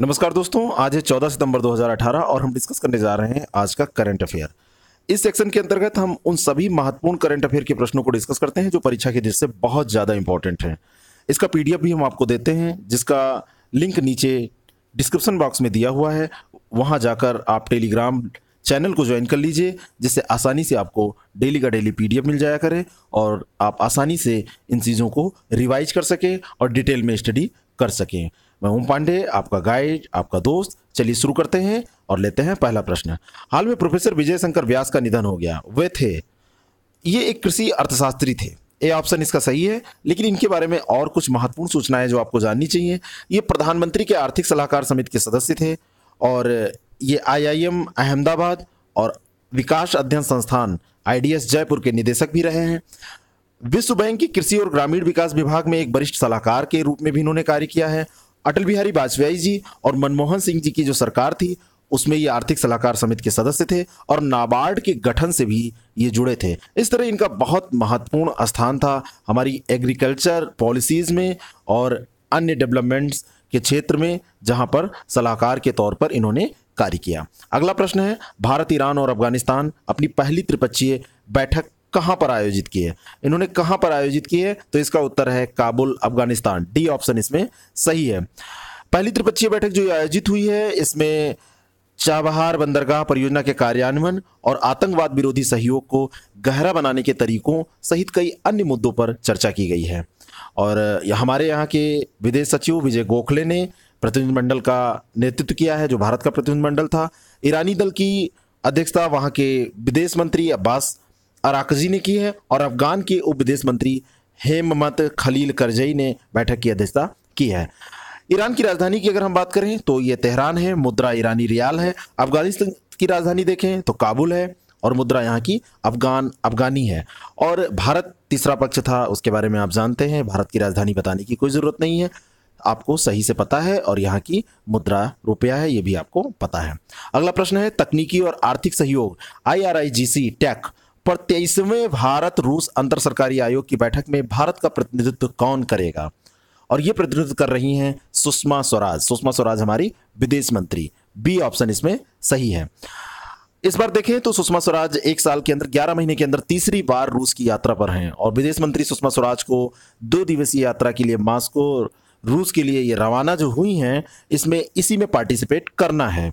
नमस्कार दोस्तों आज है 14 सितंबर 2018 और हम डिस्कस करने जा रहे हैं आज का करंट अफेयर इस सेक्शन के अंतर्गत हम उन सभी महत्वपूर्ण करंट अफेयर के प्रश्नों को डिस्कस करते हैं जो परीक्षा की दृष्टि से बहुत ज़्यादा इंपॉर्टेंट है इसका पीडीएफ भी हम आपको देते हैं जिसका लिंक नीचे डिस्क्रिप्शन बॉक्स में दिया हुआ है वहाँ जाकर आप टेलीग्राम चैनल को ज्वाइन कर लीजिए जिससे आसानी से आपको डेली का डेली पीडीएफ मिल जाया करे और आप आसानी से इन चीज़ों को रिवाइज कर सकें और डिटेल में स्टडी कर सकें मैं ओम पांडे आपका गाइड आपका दोस्त चलिए शुरू करते हैं और लेते हैं पहला प्रश्न हाल में प्रोफेसर विजय शंकर व्यास का निधन हो गया वे थे ये एक कृषि अर्थशास्त्री थे ए ऑप्शन इसका सही है लेकिन इनके बारे में और कुछ महत्वपूर्ण सूचनाएं जो आपको जाननी चाहिए ये प्रधानमंत्री के आर्थिक सलाहकार समिति के सदस्य थे और ये आईआईएम अहमदाबाद और विकास अध्ययन संस्थान आईडीएस जयपुर के निदेशक भी रहे हैं विश्व बैंक के कृषि और ग्रामीण विकास विभाग में एक वरिष्ठ सलाहकार के रूप में भी इन्होंने कार्य किया है अटल बिहारी वाजपेयी जी और मनमोहन सिंह जी की जो सरकार थी उसमें ये आर्थिक सलाहकार समिति के सदस्य थे और नाबार्ड के गठन से भी ये जुड़े थे इस तरह इनका बहुत महत्वपूर्ण स्थान था हमारी एग्रीकल्चर पॉलिसीज में और अन्य डेवलपमेंट्स के क्षेत्र में जहां पर सलाहकार के तौर पर इन्होंने कार्य किया अगला प्रश्न है भारत ईरान और अफगानिस्तान अपनी पहली त्रिपक्षीय बैठक कहां पर आयोजित किए इन्होंने कहां पर आयोजित किए तो इसका उत्तर है काबुल अफगानिस्तान डी ऑप्शन इसमें सही है पहली त्रिपक्षीय बैठक जो आयोजित हुई है इसमें चाबहार बंदरगाह परियोजना के कार्यान्वयन और आतंकवाद विरोधी सहयोग को गहरा बनाने के तरीकों सहित कई अन्य मुद्दों पर चर्चा की गई है और हमारे यहाँ के विदेश सचिव विजय गोखले ने प्रतिनिधिमंडल का नेतृत्व किया है जो भारत का प्रतिनिधिमंडल था ईरानी दल की अध्यक्षता वहाँ के विदेश मंत्री अब्बास अराकजी ने की है और अफगान के उप विदेश मंत्री हेमत खलील करजई ने बैठक की अध्यक्षता की है ईरान की राजधानी की अगर हम बात करें तो ये तेहरान है मुद्रा ईरानी रियाल है अफगानिस्तान की राजधानी देखें तो काबुल है और मुद्रा यहाँ की अफगान अफगानी है और भारत तीसरा पक्ष था उसके बारे में आप जानते हैं भारत की राजधानी बताने की कोई ज़रूरत नहीं है आपको सही से पता है और यहाँ की मुद्रा रुपया है ये भी आपको पता है अगला प्रश्न है तकनीकी और आर्थिक सहयोग आई आर आई जी सी टैक पर तेईसवें भारत रूस अंतर सरकारी आयोग की बैठक में भारत का प्रतिनिधित्व कौन करेगा और यह प्रतिनिधित्व कर रही हैं सुषमा स्वराज सुषमा स्वराज हमारी विदेश मंत्री बी ऑप्शन इसमें सही है इस बार देखें तो सुषमा स्वराज एक साल के अंदर ग्यारह महीने के अंदर तीसरी बार रूस की यात्रा पर हैं और विदेश मंत्री सुषमा स्वराज को दो दिवसीय यात्रा के लिए मास्को रूस के लिए ये रवाना जो हुई हैं इसमें इसी में पार्टिसिपेट करना है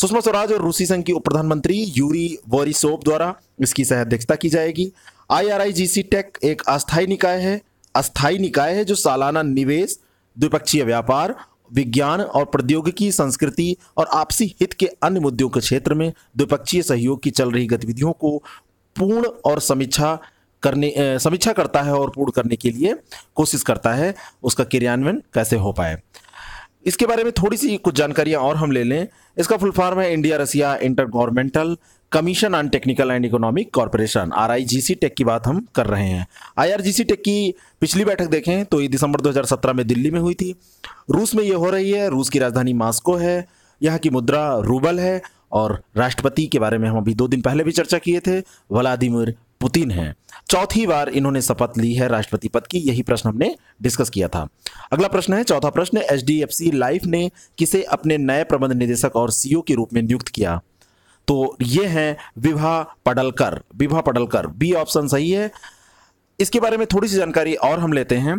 सुषमा स्वराज और रूसी संघ की उप प्रधानमंत्री यूरी वोरिसोव द्वारा इसकी अध्यक्षता की जाएगी सी टेक एक अस्थायी निकाय है अस्थायी निकाय है जो सालाना निवेश द्विपक्षीय व्यापार विज्ञान और प्रौद्योगिकी संस्कृति और आपसी हित के अन्य मुद्दों के क्षेत्र में द्विपक्षीय सहयोग की चल रही गतिविधियों को पूर्ण और समीक्षा करने समीक्षा करता है और पूर्ण करने के लिए कोशिश करता है उसका क्रियान्वयन कैसे हो पाए इसके बारे में थोड़ी सी कुछ जानकारियां और हम ले लें इसका फुल फॉर्म है India Russia inter governmental commission on technical and economic corporation R I G C tech की बात हम कर रहे हैं I R G C tech की पिछली बैठक देखें तो ये दिसंबर 2017 में दिल्ली में हुई थी रूस में ये हो रही है रूस की राजधानी मास्को है यहाँ की मुद्रा रूबल है और राष्ट्रपति के बारे में हम अभी दो दिन पहले भी चर्चा किए थे व्लादिमिर पुतिन हैं चौथी बार इन्होंने शपथ ली है राष्ट्रपति पद की यही प्रश्न हमने डिस्कस किया था अगला प्रश्न है चौथा प्रश्न एच लाइफ ने किसे अपने नए प्रबंध निदेशक और सीईओ के रूप में नियुक्त किया तो ये हैं विभा पडलकर विभा पडलकर बी ऑप्शन सही है इसके बारे में थोड़ी सी जानकारी और हम लेते हैं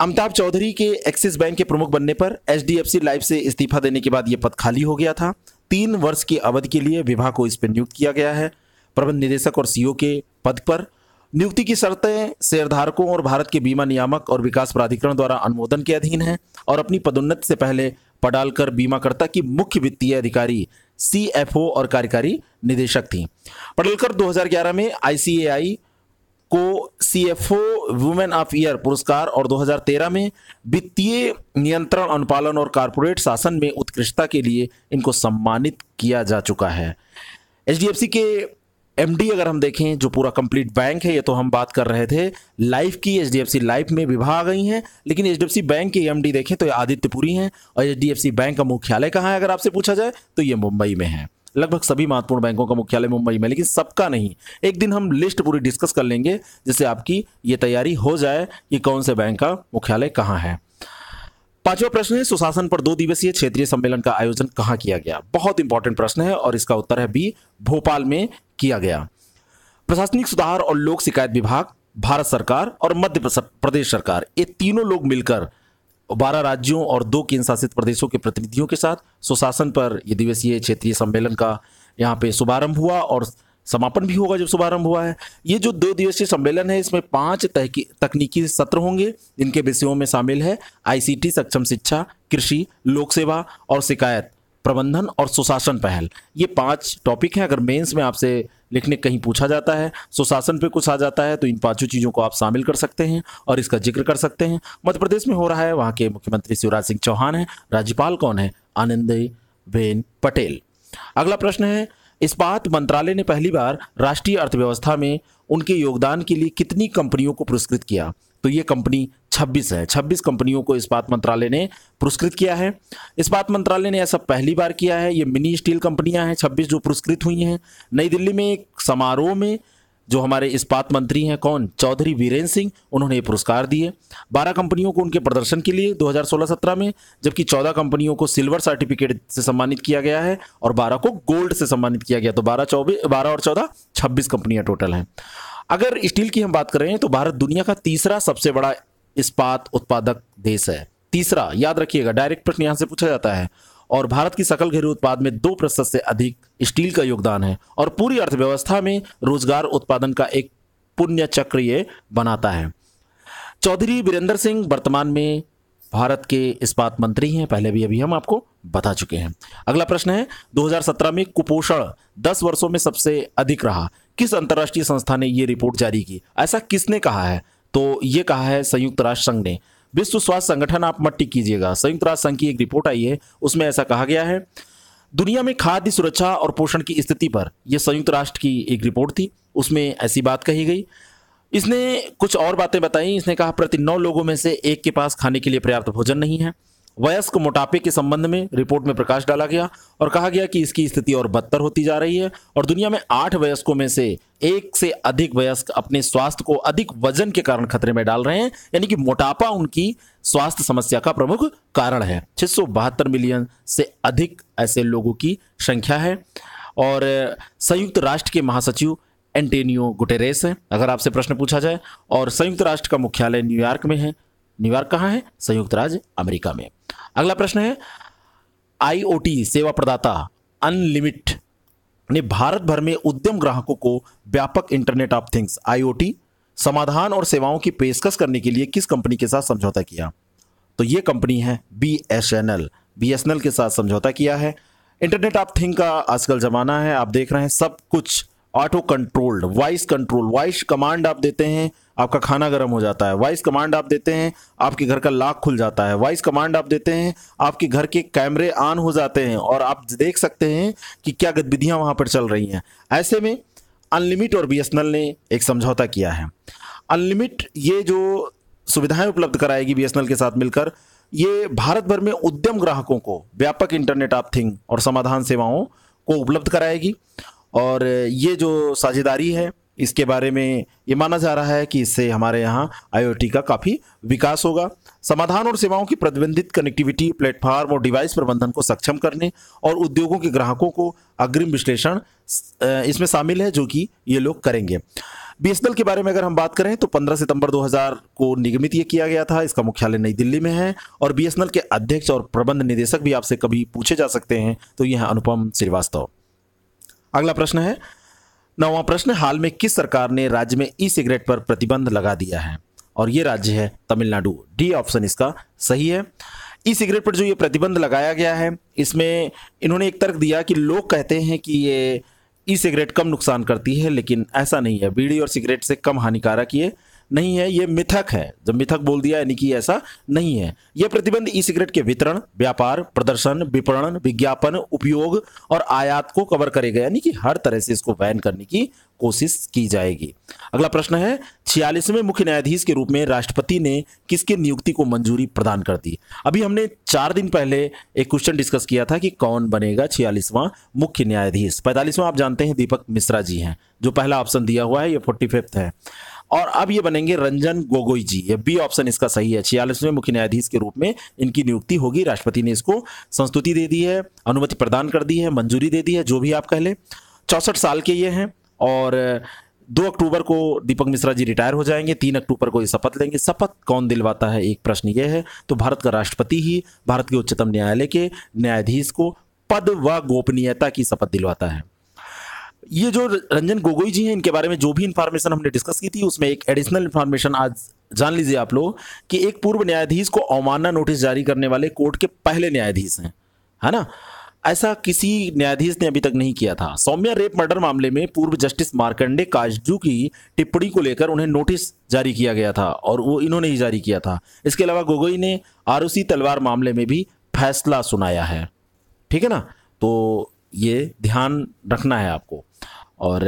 अमिताभ चौधरी के एक्सिस बैंक के प्रमुख बनने पर एच लाइफ से इस्तीफा देने के बाद ये पद खाली हो गया था तीन वर्ष की अवधि के लिए विभा को इस पर नियुक्त किया गया है प्रबंध निदेशक और सीईओ के पद पर नियुक्ति की शर्तें शेयरधारकों और भारत के बीमा नियामक और विकास प्राधिकरण द्वारा अनुमोदन के अधीन हैं और अपनी पदोन्नति से पहले पडालकर बीमाकर्ता की मुख्य वित्तीय अधिकारी सी और कार्यकारी निदेशक थी पडालकर 2011 में आई को C F O women of year पुरस्कार और 2013 में वित्तीय नियंत्रण अनुपालन और कारपोरेट शासन में उत्कृष्टता के लिए इनको सम्मानित किया जा चुका है एच के एमडी अगर हम देखें जो पूरा कंप्लीट बैंक है ये तो हम बात कर रहे थे लाइफ की एचडीएफसी लाइफ में विभाग आ गई हैं लेकिन एचडीएफसी बैंक एम डी देखें तो ये आदित्यपुरी हैं और एचडीएफसी बैंक का मुख्यालय कहाँ है अगर आपसे पूछा जाए तो ये मुंबई में है लगभग सभी महत्वपूर्ण बैंकों का मुख्यालय मुंबई में लेकिन सबका नहीं एक दिन हम लिस्ट पूरी डिस्कस कर लेंगे जिससे आपकी ये तैयारी हो जाए कि कौन से बैंक का मुख्यालय कहाँ है पांचवा प्रश्न है सुशासन पर दो दिवसीय क्षेत्रीय सम्मेलन का आयोजन कहाँ किया गया बहुत इंपॉर्टेंट प्रश्न है और इसका उत्तर है बी भोपाल में किया गया प्रशासनिक सुधार और लोक शिकायत विभाग भारत सरकार और मध्य प्रदेश सरकार ये तीनों लोग मिलकर बारह राज्यों और दो केंद्र शासित प्रदेशों के प्रतिनिधियों के साथ सुशासन पर ये दिवसीय क्षेत्रीय सम्मेलन का यहाँ पे शुभारंभ हुआ और समापन भी होगा जब शुभारंभ हुआ है ये जो दो दिवसीय सम्मेलन है इसमें पांच तकनीकी सत्र होंगे जिनके विषयों में शामिल है आईसीटी सक्षम शिक्षा कृषि लोक सेवा और शिकायत प्रबंधन और सुशासन पहल ये पांच टॉपिक हैं अगर मेंस में आपसे लिखने कहीं पूछा जाता है सुशासन पे कुछ आ जाता है तो इन पांचों चीज़ों को आप शामिल कर सकते हैं और इसका जिक्र कर सकते हैं मध्य प्रदेश में हो रहा है वहाँ के मुख्यमंत्री शिवराज सिंह चौहान है राज्यपाल कौन है आनंदी बेन पटेल अगला प्रश्न है इस्पात मंत्रालय ने पहली बार राष्ट्रीय अर्थव्यवस्था में उनके योगदान के लिए कितनी कंपनियों को पुरस्कृत किया तो ये कंपनी 26 है 26 कंपनियों को इस्पात मंत्रालय ने पुरस्कृत किया है इस्पात मंत्रालय ने ऐसा पहली बार किया है ये मिनी स्टील कंपनियां हैं 26 जो पुरस्कृत हुई हैं नई दिल्ली में एक समारोह में जो हमारे इस्पात मंत्री हैं कौन चौधरी वीरेंद्र सिंह उन्होंने ये पुरस्कार दिए बारह कंपनियों को उनके प्रदर्शन के लिए 2016-17 में जबकि चौदह कंपनियों को सिल्वर सर्टिफिकेट से सम्मानित किया गया है और बारह को गोल्ड से सम्मानित किया गया तो बारह चौबीस बारह और चौदह छब्बीस कंपनियां टोटल हैं अगर स्टील की हम बात करें तो भारत दुनिया का तीसरा सबसे बड़ा इस्पात उत्पादक देश है तीसरा याद रखिएगा डायरेक्ट प्रश्न यहाँ से पूछा जाता है और भारत की सकल घरेलू उत्पाद में दो प्रतिशत से अधिक स्टील का योगदान है और पूरी अर्थव्यवस्था में रोजगार उत्पादन का एक पुण्य चक्र ये बनाता है चौधरी वीरेंद्र सिंह वर्तमान में भारत के इस्पात मंत्री हैं पहले भी अभी हम आपको बता चुके हैं अगला प्रश्न है 2017 में कुपोषण 10 वर्षों में सबसे अधिक रहा किस अंतर्राष्ट्रीय संस्था ने ये रिपोर्ट जारी की ऐसा किसने कहा है तो ये कहा है संयुक्त राष्ट्र संघ ने विश्व स्वास्थ्य संगठन आप मट्टी कीजिएगा संयुक्त राष्ट्र संघ की एक रिपोर्ट आई है उसमें ऐसा कहा गया है दुनिया में खाद्य सुरक्षा और पोषण की स्थिति पर यह संयुक्त राष्ट्र की एक रिपोर्ट थी उसमें ऐसी बात कही गई इसने कुछ और बातें बताई इसने कहा प्रति नौ लोगों में से एक के पास खाने के लिए पर्याप्त भोजन नहीं है वयस्क मोटापे के संबंध में रिपोर्ट में प्रकाश डाला गया और कहा गया कि इसकी स्थिति और बदतर होती जा रही है और दुनिया में आठ वयस्कों में से एक से अधिक वयस्क अपने स्वास्थ्य को अधिक वजन के कारण खतरे में डाल रहे हैं यानी कि मोटापा उनकी स्वास्थ्य समस्या का प्रमुख कारण है छह मिलियन से अधिक ऐसे लोगों की संख्या है और संयुक्त राष्ट्र के महासचिव एंटेनियो गुटेरेस हैं अगर आपसे प्रश्न पूछा जाए और संयुक्त राष्ट्र का मुख्यालय न्यूयॉर्क में है न्यूयॉर्क कहाँ है संयुक्त राज्य अमेरिका में अगला प्रश्न है आईओटी सेवा प्रदाता अनलिमिट ने भारत भर में उद्यम ग्राहकों को व्यापक इंटरनेट ऑफ थिंग्स आईओटी समाधान और सेवाओं की पेशकश करने के लिए किस कंपनी के साथ समझौता किया तो यह कंपनी है B S N L B S N L के साथ समझौता किया है इंटरनेट ऑफ थिंग का आजकल ज़माना है आप देख रहे हैं सब कुछ auto controlled voice control voice command आप देते हैं आपका खाना गर्म हो जाता है वॉइस कमांड आप देते हैं आपके घर का लाख खुल जाता है वॉइस कमांड आप देते हैं आपके घर के कैमरे ऑन हो जाते हैं और आप देख सकते हैं कि क्या गतिविधियाँ वहाँ पर चल रही हैं ऐसे में अनलिमिट और बी ने एक समझौता किया है अनलिमिट ये जो सुविधाएं उपलब्ध कराएगी बी के साथ मिलकर ये भारत भर में उद्यम ग्राहकों को व्यापक इंटरनेट आप थिंग और समाधान सेवाओं को उपलब्ध कराएगी और ये जो साझेदारी है इसके बारे में ये माना जा रहा है कि इससे हमारे यहाँ आई का काफ़ी विकास होगा समाधान और सेवाओं की प्रतिबंधित कनेक्टिविटी प्लेटफॉर्म और डिवाइस प्रबंधन को सक्षम करने और उद्योगों के ग्राहकों को अग्रिम विश्लेषण इसमें शामिल है जो कि ये लोग करेंगे बी के बारे में अगर हम बात करें तो 15 सितंबर 2000 को निगमित ये किया गया था इसका मुख्यालय नई दिल्ली में है और बी के अध्यक्ष और प्रबंध निदेशक भी आपसे कभी पूछे जा सकते हैं तो यह अनुपम श्रीवास्तव अगला प्रश्न है नौवा प्रश्न हाल में किस सरकार ने राज्य में ई सिगरेट पर प्रतिबंध लगा दिया है और ये राज्य है तमिलनाडु डी ऑप्शन इसका सही है ई सिगरेट पर जो ये प्रतिबंध लगाया गया है इसमें इन्होंने एक तर्क दिया कि लोग कहते हैं कि ये ई सिगरेट कम नुकसान करती है लेकिन ऐसा नहीं है बीड़ी और सिगरेट से कम हानिकारक ये नहीं है ये मिथक है जब मिथक बोल दिया यानी कि ऐसा नहीं है यह प्रतिबंध ई सिगरेट के वितरण व्यापार प्रदर्शन विपणन विज्ञापन उपयोग और आयात को कवर करेगा यानी कि हर तरह से इसको बैन करने की कोशिश की जाएगी अगला प्रश्न है छियालीसवें मुख्य न्यायाधीश के रूप में राष्ट्रपति ने किसके नियुक्ति को मंजूरी प्रदान कर दी अभी हमने चार दिन पहले एक क्वेश्चन डिस्कस किया था कि कौन बनेगा छियालीसवां मुख्य न्यायाधीश पैंतालीसवां आप जानते हैं दीपक मिश्रा जी हैं जो पहला ऑप्शन दिया हुआ है ये फोर्टी फिफ्थ है और अब ये बनेंगे रंजन गोगोई जी ये बी ऑप्शन इसका सही है छियालीसवें मुख्य न्यायाधीश के रूप में इनकी नियुक्ति होगी राष्ट्रपति ने इसको संस्तुति दे दी है अनुमति प्रदान कर दी है मंजूरी दे दी है जो भी आप कह लें चौंसठ साल के ये हैं और दो अक्टूबर को दीपक मिश्रा जी रिटायर हो जाएंगे तीन अक्टूबर को ये शपथ लेंगे शपथ कौन दिलवाता है एक प्रश्न ये है तो भारत का राष्ट्रपति ही भारत के उच्चतम न्यायालय के न्यायाधीश को पद व गोपनीयता की शपथ दिलवाता है ये जो रंजन गोगोई जी हैं इनके बारे में जो भी इन्फॉर्मेशन हमने डिस्कस की थी उसमें एक एडिशनल इन्फॉर्मेशन आज जान लीजिए आप लोग कि एक पूर्व न्यायाधीश को अवमानना नोटिस जारी करने वाले कोर्ट के पहले न्यायाधीश हैं है ना ऐसा किसी न्यायाधीश ने अभी तक नहीं किया था सौम्या रेप मर्डर मामले में पूर्व जस्टिस मार्कंडे काजू की टिप्पणी को लेकर उन्हें नोटिस जारी किया गया था और वो इन्होंने ही जारी किया था इसके अलावा गोगोई ने आर तलवार मामले में भी फैसला सुनाया है ठीक है ना तो ये ध्यान रखना है आपको और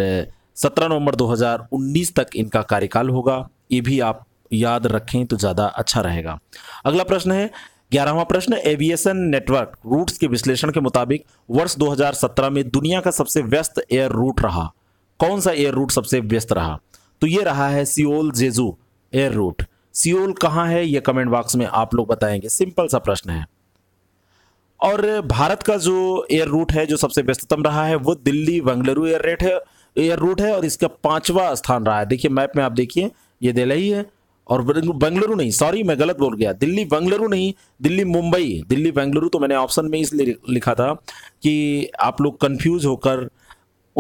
17 नवंबर 2019 तक इनका कार्यकाल होगा ये भी आप याद रखें तो ज़्यादा अच्छा रहेगा अगला प्रश्न है ग्यारहवा प्रश्न एविएशन नेटवर्क रूट्स के विश्लेषण के मुताबिक वर्ष 2017 में दुनिया का सबसे व्यस्त एयर रूट रहा कौन सा एयर रूट सबसे व्यस्त रहा तो ये रहा है Seoul Jeju air route Seoul कहाँ है ये कमेंट बॉक्स में आप लोग बताएंगे सिंपल सा प्रश्न है और भारत का जो एयर रूट है जो सबसे व्यस्ततम रहा है वो दिल्ली बेंगलुरु एयर रेट है एयर रूट है और इसका पांचवा स्थान रहा है देखिए मैप में आप देखिए ये दिल्ली है और बेंगलुरु नहीं सॉरी मैं गलत बोल गया दिल्ली बेंगलुरु नहीं दिल्ली मुंबई दिल्ली बेंगलुरु तो मैंने ऑप्शन में इसलिए लिखा था कि आप लोग कंफ्यूज होकर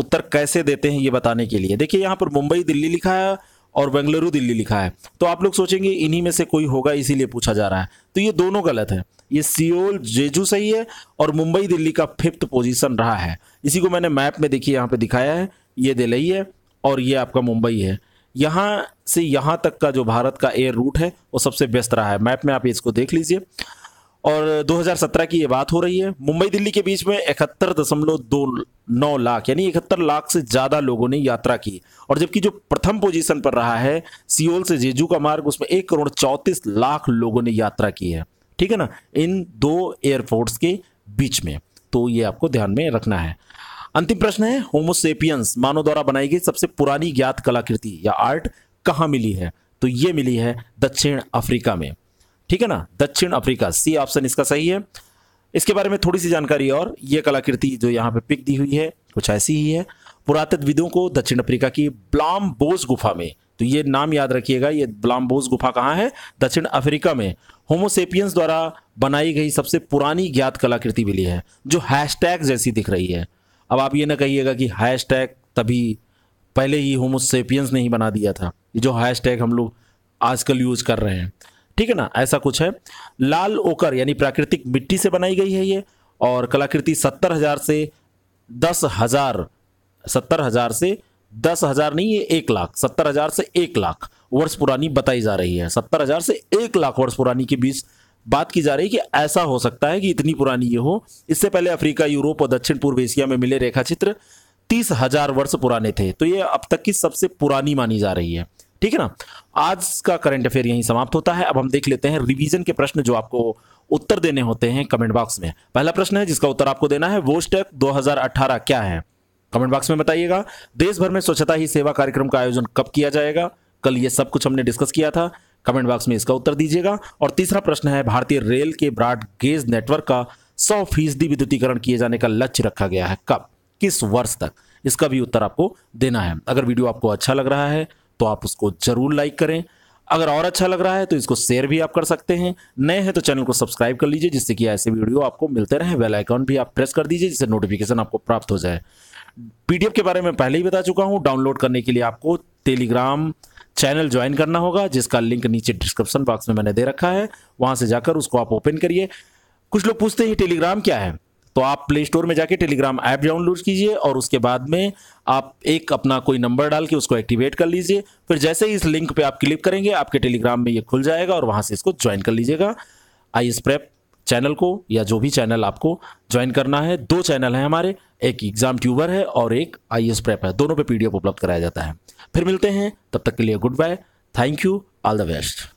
उत्तर कैसे देते हैं ये बताने के लिए देखिए यहाँ पर मुंबई दिल्ली लिखा है और बेंगलुरु दिल्ली लिखा है तो आप लोग सोचेंगे इन्हीं में से कोई होगा इसीलिए पूछा जा रहा है तो ये दोनों गलत है ये सियोल जेजू सही है और मुंबई दिल्ली का फिफ्थ पोजीशन रहा है इसी को मैंने मैप में देखिए यहाँ पे दिखाया है ये दिल्ली है और ये आपका मुंबई है यहाँ से यहाँ तक का जो भारत का एयर रूट है वो सबसे बेस्ट रहा है मैप में आप इसको देख लीजिए और 2017 की ये बात हो रही है मुंबई दिल्ली के बीच में इकहत्तर दशमलव दो नौ लाख यानी इकहत्तर लाख से ज़्यादा लोगों ने यात्रा की और जबकि जो प्रथम पोजीशन पर रहा है सियोल से जेजू का मार्ग उसमें एक करोड़ चौंतीस लाख लोगों ने यात्रा की है ठीक है ना इन दो एयरपोर्ट्स के बीच में तो ये आपको ध्यान में रखना है अंतिम प्रश्न है होमोसेपियंस मानव द्वारा बनाई गई सबसे पुरानी ज्ञात कलाकृति या आर्ट कहाँ मिली है तो ये मिली है दक्षिण अफ्रीका में ठीक है ना दक्षिण अफ्रीका सी ऑप्शन इसका सही है इसके बारे में थोड़ी सी जानकारी और ये कलाकृति जो यहाँ पे पिक दी हुई है कुछ ऐसी ही है पुरातत्वविदों को दक्षिण अफ्रीका की ब्लाम बोस गुफा में तो ये नाम याद रखिएगा ये ब्लाम्बोज गुफा कहाँ है दक्षिण अफ्रीका में होमोसेपियंस द्वारा बनाई गई सबसे पुरानी ज्ञात कलाकृति मिली है जो हैशटैग जैसी दिख रही है अब आप ये ना कहिएगा कि हैशटैग तभी पहले ही होमोसेपियंस ने ही बना दिया था जो हैशटैग हम लोग आजकल यूज कर रहे हैं ठीक है ना ऐसा कुछ है लाल ओकर यानी प्राकृतिक मिट्टी से बनाई गई है ये और कलाकृति सत्तर हजार से दस हजार सत्तर हजार से दस हजार नहीं ये एक लाख सत्तर हजार से एक लाख वर्ष पुरानी बताई जा रही है सत्तर हजार से एक लाख वर्ष पुरानी के बीच बात की जा रही है कि ऐसा हो सकता है कि इतनी पुरानी ये हो इससे पहले अफ्रीका यूरोप और दक्षिण पूर्व एशिया में मिले रेखाचित्र तीस हजार वर्ष पुराने थे तो ये अब तक की सबसे पुरानी मानी जा रही है ठीक है ना आज का करंट अफेयर यहीं समाप्त होता है अब हम देख लेते हैं रिवीजन के प्रश्न जो आपको उत्तर देने होते हैं कमेंट बॉक्स में पहला प्रश्न है जिसका उत्तर आपको देना है वो स्टेप दो क्या है कमेंट बॉक्स में बताइएगा देश भर में स्वच्छता ही सेवा कार्यक्रम का आयोजन कब किया जाएगा कल ये सब कुछ हमने डिस्कस किया था कमेंट बॉक्स में इसका उत्तर दीजिएगा और तीसरा प्रश्न है भारतीय रेल के ब्रॉड गेज नेटवर्क का सौ फीसदी विद्युतीकरण किए जाने का लक्ष्य रखा गया है कब किस वर्ष तक इसका भी उत्तर आपको देना है अगर वीडियो आपको अच्छा लग रहा है तो आप उसको जरूर लाइक करें अगर और अच्छा लग रहा है तो इसको शेयर भी आप कर सकते हैं नए हैं तो चैनल को सब्सक्राइब कर लीजिए जिससे कि ऐसे वीडियो आपको मिलते रहे बेल आइकॉन भी आप प्रेस कर दीजिए जिससे नोटिफिकेशन आपको प्राप्त हो जाए पीडीएफ के बारे में पहले ही बता चुका हूँ डाउनलोड करने के लिए आपको टेलीग्राम चैनल ज्वाइन करना होगा जिसका लिंक नीचे डिस्क्रिप्शन बॉक्स में मैंने दे रखा है वहाँ से जाकर उसको आप ओपन करिए कुछ लोग पूछते हैं टेलीग्राम क्या है तो आप प्ले स्टोर में जाके टेलीग्राम ऐप डाउनलोड कीजिए और उसके बाद में आप एक अपना कोई नंबर डाल के उसको एक्टिवेट कर लीजिए फिर जैसे ही इस लिंक पे आप क्लिक करेंगे आपके टेलीग्राम में ये खुल जाएगा और वहाँ से इसको ज्वाइन कर लीजिएगा आई एस प्रेप चैनल को या जो भी चैनल आपको ज्वाइन करना है दो चैनल हैं हमारे एक एग्जाम ट्यूबर है और एक आई एस प्रेप है दोनों पे पीडीएफ उपलब्ध कराया जाता है फिर मिलते हैं तब तक के लिए good bye thank you all the best